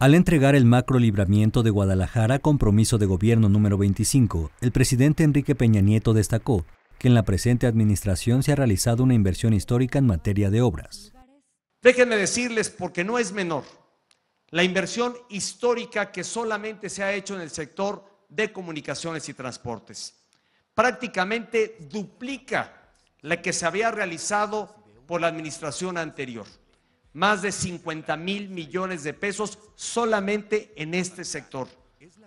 Al entregar el macro libramiento de Guadalajara compromiso de gobierno número 25, el presidente Enrique Peña Nieto destacó que en la presente administración se ha realizado una inversión histórica en materia de obras. Déjenme decirles, porque no es menor, la inversión histórica que solamente se ha hecho en el sector de comunicaciones y transportes. Prácticamente duplica la que se había realizado por la administración anterior más de 50 mil millones de pesos solamente en este sector,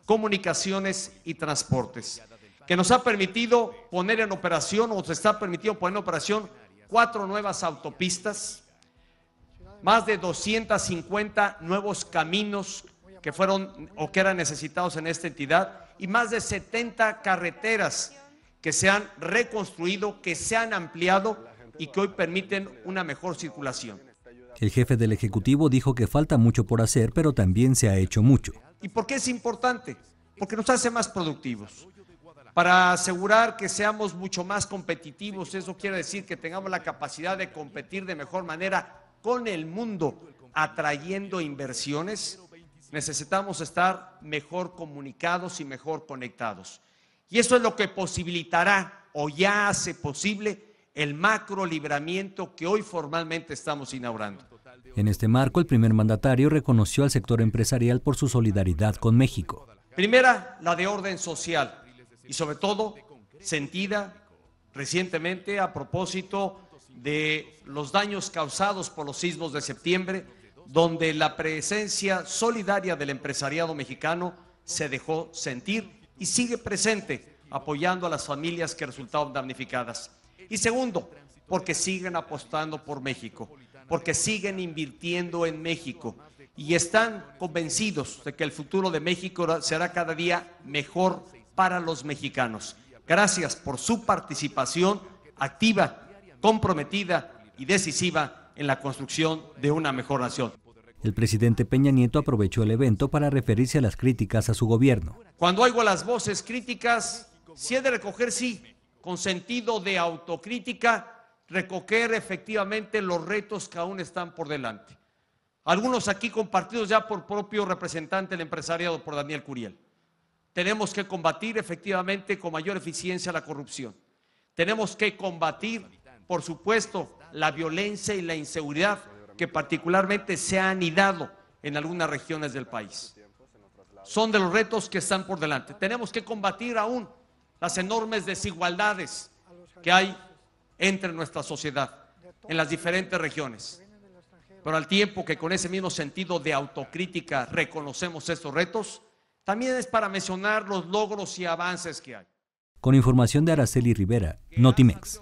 comunicaciones y transportes, que nos ha permitido poner en operación o se está permitido poner en operación cuatro nuevas autopistas, más de 250 nuevos caminos que fueron o que eran necesitados en esta entidad y más de 70 carreteras que se han reconstruido, que se han ampliado y que hoy permiten una mejor circulación. El jefe del Ejecutivo dijo que falta mucho por hacer, pero también se ha hecho mucho. ¿Y por qué es importante? Porque nos hace más productivos. Para asegurar que seamos mucho más competitivos, eso quiere decir que tengamos la capacidad de competir de mejor manera con el mundo, atrayendo inversiones, necesitamos estar mejor comunicados y mejor conectados. Y eso es lo que posibilitará o ya hace posible el macro libramiento que hoy formalmente estamos inaugurando. En este marco, el primer mandatario reconoció al sector empresarial por su solidaridad con México. Primera, la de orden social y sobre todo sentida recientemente a propósito de los daños causados por los sismos de septiembre, donde la presencia solidaria del empresariado mexicano se dejó sentir y sigue presente apoyando a las familias que resultaron damnificadas. Y segundo, porque siguen apostando por México, porque siguen invirtiendo en México y están convencidos de que el futuro de México será cada día mejor para los mexicanos. Gracias por su participación activa, comprometida y decisiva en la construcción de una mejor nación. El presidente Peña Nieto aprovechó el evento para referirse a las críticas a su gobierno. Cuando oigo las voces críticas, si he de recoger, sí, con sentido de autocrítica, recoger efectivamente los retos que aún están por delante. Algunos aquí compartidos ya por propio representante del empresariado, por Daniel Curiel. Tenemos que combatir efectivamente con mayor eficiencia la corrupción. Tenemos que combatir, por supuesto, la violencia y la inseguridad que particularmente se han anidado en algunas regiones del país. Son de los retos que están por delante. Tenemos que combatir aún las enormes desigualdades que hay entre nuestra sociedad en las diferentes regiones. Pero al tiempo que con ese mismo sentido de autocrítica reconocemos estos retos, también es para mencionar los logros y avances que hay. Con información de Araceli Rivera, Notimex.